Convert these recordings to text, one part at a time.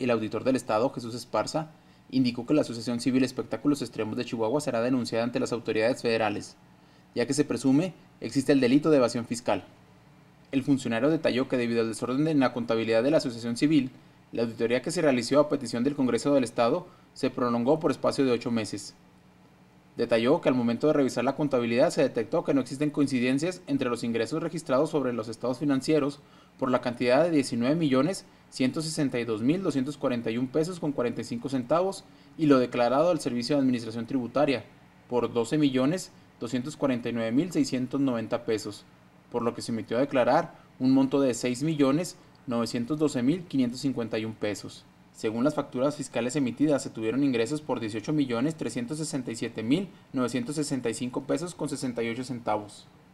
El auditor del Estado, Jesús Esparza, indicó que la Asociación Civil Espectáculos Extremos de Chihuahua será denunciada ante las autoridades federales, ya que se presume existe el delito de evasión fiscal. El funcionario detalló que debido al desorden en la contabilidad de la Asociación Civil, la auditoría que se realizó a petición del Congreso del Estado se prolongó por espacio de ocho meses. Detalló que al momento de revisar la contabilidad se detectó que no existen coincidencias entre los ingresos registrados sobre los estados financieros por la cantidad de 19 millones 162.241 pesos con 45 centavos y lo declarado al Servicio de Administración Tributaria por 12.249.690 pesos, por lo que se emitió a declarar un monto de 6.912.551 pesos. Según las facturas fiscales emitidas, se tuvieron ingresos por 18.367.965 pesos con 68 centavos.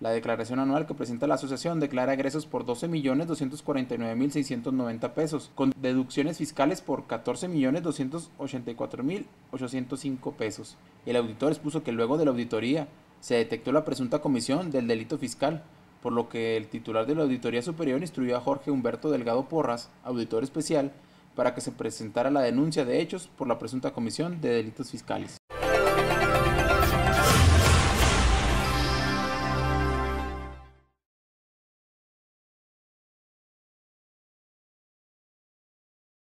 La declaración anual que presenta la asociación declara egresos por 12.249.690 pesos, con deducciones fiscales por 14.284.805 pesos. El auditor expuso que luego de la auditoría se detectó la presunta comisión del delito fiscal, por lo que el titular de la Auditoría Superior instruyó a Jorge Humberto Delgado Porras, auditor especial, para que se presentara la denuncia de hechos por la presunta comisión de delitos fiscales.